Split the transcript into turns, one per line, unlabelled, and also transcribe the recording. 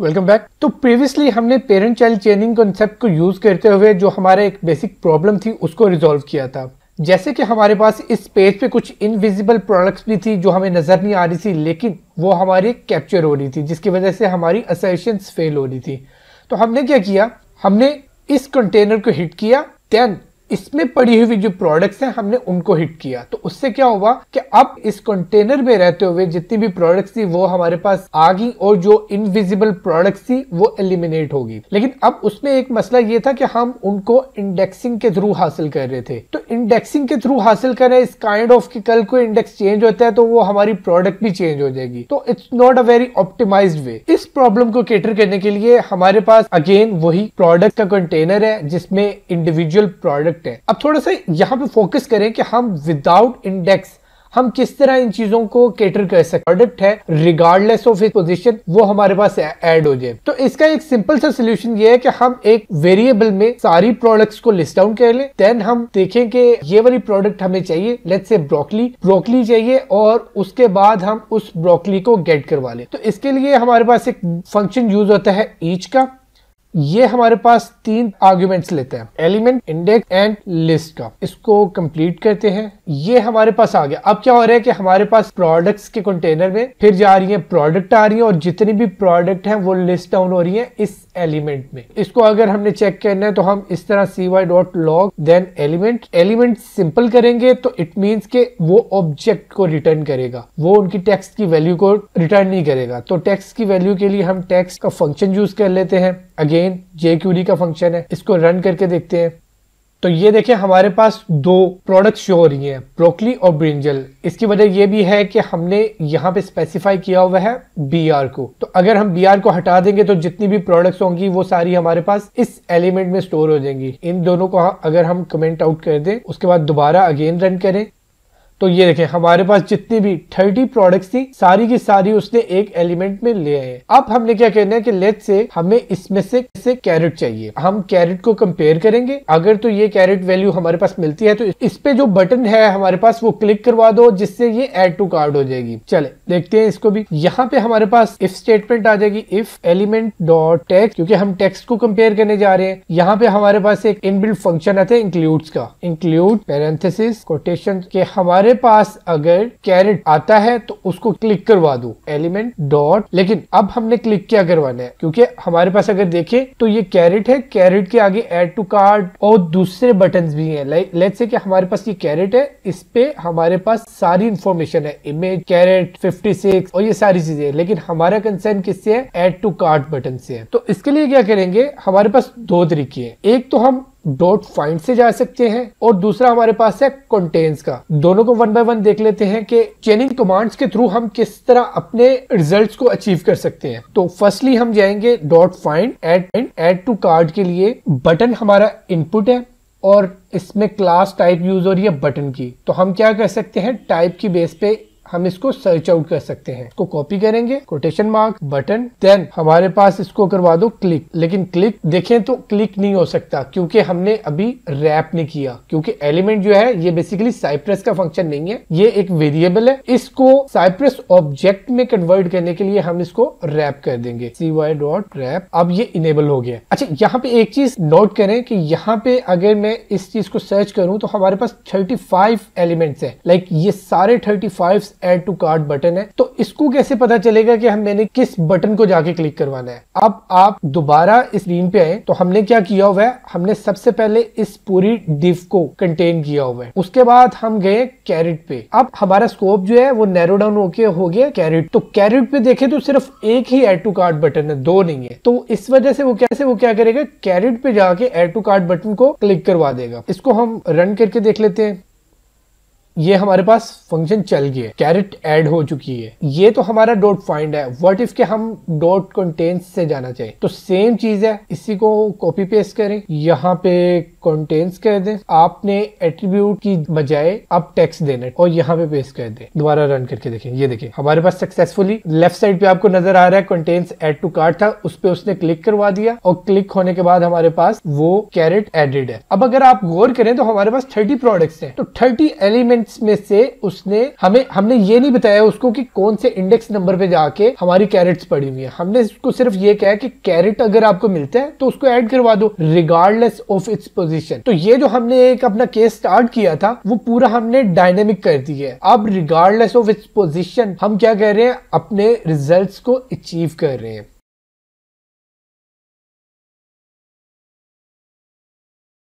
welcome back तो previously हमने parent child chaining concept को यूज करते हुए जो हमारे एक बेसिक प्रॉब्लम थी उसको रिजोल्व किया था जैसे कि हमारे पास इस पेज पे कुछ इनविजिबल प्रोडक्ट्स भी थी जो हमें नजर नहीं आ रही थी लेकिन वो हमारी कैप्चर हो रही थी जिसकी वजह से हमारी असर्शन फेल हो रही थी तो हमने क्या किया हमने इस कंटेनर को हिट किया देन इसमें पड़ी हुई जो प्रोडक्ट्स हैं हमने उनको हिट किया तो उससे क्या हुआ कि अब इस कंटेनर में रहते हुए जितनी भी प्रोडक्ट्स थी वो हमारे पास आ गई और जो इनविजिबल प्रोडक्ट्स थी वो एलिमिनेट होगी लेकिन अब उसमें एक मसला ये था कि हम उनको इंडेक्सिंग के थ्रू हासिल कर रहे थे तो इंडेक्सिंग के थ्रू हासिल कर रहे इस काइंड ऑफ की कल को इंडेक्स चेंज होता है तो वो हमारी प्रोडक्ट भी चेंज हो जाएगी तो it's not a very optimize way इस प्रॉब्लम को केटर करने के लिए हमारे पास अगेन वही प्रोडक्ट का कंटेनर है जिसमें इंडिविजुअल प्रोडक्ट स्क्रिप्ट है अब थोड़ा सा यहाँ पे फोकस करें कि हम विदाउट इंडेक्स हम किस तरह इन चीजों को कैटर कर सकते प्रोडक्ट है रिगार्डलेस ऑफ इस पोजीशन वो हमारे पास ऐड हो जाए तो इसका एक सिंपल सा सोल्यूशन ये है कि हम एक वेरिएबल में सारी प्रोडक्ट्स को लिस्ट डाउन कर लें देन हम देखें कि ये वाली प्रोडक्ट हमें चाहिए लेट्स से ब्रोकली ब्रोकली चाहिए और उसके बाद हम उस ब्रोकली को गेट करवा लें तो इसके लिए हमारे पास एक फंक्शन यूज होता है ईच का ये हमारे पास तीन आर्ग्यूमेंट्स लेते हैं एलिमेंट इंडेक्स एंड लिस्ट का इसको कंप्लीट करते हैं ये हमारे पास आ गया अब क्या हो रहा है कि हमारे पास प्रोडक्ट्स के कंटेनर में फिर जा रही है प्रोडक्ट आ रही है और जितनी भी प्रोडक्ट है वो लिस्ट डाउन हो रही है इस एलिमेंट में इसको अगर हमने चेक करना है तो हम इस तरह C Y dot log then element element simple करेंगे तो इट मीन्स के वो ऑब्जेक्ट को रिटर्न करेगा वो उनकी टेक्स्ट की वैल्यू को रिटर्न नहीं करेगा तो टेक्स्ट की वैल्यू के लिए हम टेक्स्ट का फंक्शन यूज कर लेते हैं अगेन अगेन जे का फंक्शन है इसको रन करके देखते हैं तो ये देखें हमारे पास दो प्रोडक्ट शो हो रही हैं ब्रोकली और ब्रिंजल इसकी वजह ये भी है कि हमने यहाँ पे स्पेसिफाई किया हुआ है बी आर को तो अगर हम बी आर को हटा देंगे तो जितनी भी प्रोडक्ट्स होंगी वो सारी हमारे पास इस एलिमेंट में स्टोर हो जाएंगी इन दोनों को अगर हम कमेंट आउट कर दें उसके बाद दोबारा अगेन रन करें तो ये देखें हमारे पास जितनी भी 30 प्रोडक्ट्स थी सारी की सारी उसने एक एलिमेंट में ले आए अब हमने क्या कहना है कि लेट से हमें इसमें से, से कैरेट चाहिए हम कैरेट को कंपेयर करेंगे अगर तो ये कैरेट वैल्यू हमारे पास मिलती है तो इस पे जो बटन है हमारे पास वो क्लिक करवा दो जिससे ये एड टू कार्ड हो जाएगी चले देखते हैं इसको भी यहाँ पे हमारे पास इफ स्टेटमेंट आ जाएगी इफ एलिमेंट डॉट टेक्स क्योंकि हम टेक्स को कंपेयर करने जा रहे हैं यहाँ पे हमारे पास एक इनबिल्ड फंक्शन आता है इंक्लूड का इंक्लूड पेरेंथिस कोटेशन के हमारे हमारे पास अगर कैरेट आता है तो उसको क्लिक करवा दो एलिमेंट डॉट लेकिन अब हमने क्लिक क्या करवाना है क्योंकि हमारे पास अगर देखे तो ये कैरेट है कैरेट के आगे एड टू कार्ड और दूसरे बटन भी है लेट से कि हमारे पास ये कैरेट है इस पे हमारे पास सारी इंफॉर्मेशन है इमेज कैरेट 56 और ये सारी चीजें लेकिन हमारा कंसर्न किससे है एड टू कार्ड बटन से है तो इसके लिए क्या करेंगे हमारे पास दो तरीके हैं एक तो हम डॉट फाइंड से जा सकते हैं और दूसरा हमारे पास है कंटेंस का दोनों को वन बाय वन देख लेते हैं कि चेनिंग कमांड्स के थ्रू हम किस तरह अपने रिजल्ट्स को अचीव कर सकते हैं तो फर्स्टली हम जाएंगे dot find add and add to cart के लिए बटन हमारा इनपुट है और इसमें क्लास टाइप यूज हो रही है बटन की तो हम क्या कर सकते हैं टाइप की बेस पे हम इसको सर्च आउट कर सकते हैं इसको कॉपी करेंगे कोटेशन मार्क बटन देन हमारे पास इसको करवा दो क्लिक लेकिन क्लिक देखें तो क्लिक नहीं हो सकता क्योंकि हमने अभी रैप नहीं किया क्योंकि एलिमेंट जो है ये बेसिकली साइप्रस का फंक्शन नहीं है ये एक वेरिएबल है इसको साइप्रस ऑब्जेक्ट में कन्वर्ट करने के लिए हम इसको रैप कर देंगे सी वाई डॉट रैप अब ये इनेबल हो गया अच्छा यहाँ पे एक चीज नोट करें कि यहाँ पे अगर मैं इस चीज को सर्च करूँ तो हमारे पास फाइव एलिमेंट्स है लाइक ये सारे five add to cart button है तो इसको कैसे पता चलेगा कि हम मैंने किस बटन को जाके क्लिक करवाना है अब आप दोबारा स्क्रीन पे आए तो हमने क्या किया हुआ है हमने सबसे पहले इस पूरी डिफ को कंटेन किया हुआ है उसके बाद हम गए कैरेट पे अब हमारा स्कोप जो है वो नैरो डाउन होके हो गया कैरेट तो कैरेट पे देखे तो सिर्फ एक ही एड टू कार्ड बटन है दो नहीं है तो इस वजह से वो कैसे वो क्या करेगा कैरेट पे जाके एड टू कार्ड बटन को क्लिक करवा देगा इसको हम रन करके देख लेते हैं ये हमारे पास फंक्शन चल गई है कैरेट ऐड हो चुकी है ये तो हमारा डॉट फाइंड है व्हाट इफ के हम डॉट कंटेंट से जाना चाहिए तो सेम चीज है इसी को कॉपी पेस्ट करें यहाँ पे कॉन्टेंस कह दें आपने एट्रीब्यूट की बजाय अब टेक्स्ट देना और यहाँ पे पेस्ट कर दें दोबारा रन करके देखें ये देखें हमारे पास सक्सेसफुली लेफ्ट साइड पे आपको नजर आ रहा है कंटेंट्स एड टू कार्ड था उस पर उसने क्लिक करवा दिया और क्लिक होने के बाद हमारे पास वो कैरेट एडेड है अब अगर आप गौर करें तो हमारे पास थर्टी प्रोडक्ट्स हैं तो थर्टी एलिमेंट्स में से उसने हमें हमने ये नहीं बताया उसको कि कौन से इंडेक्स नंबर पे जाके हमारी कैरेट्स पड़ी हुई है हमने उसको सिर्फ ये कहा कि कैरेट अगर आपको मिलता है तो उसको एड करवा दो regardless of its position position तो ये जो हमने एक अपना केस स्टार्ट किया था वो पूरा हमने डायनेमिक कर दिया है अब रिगार्डलेस ऑफ इट्स पोजीशन हम क्या कर रहे हैं अपने रिजल्ट्स को अचीव कर रहे हैं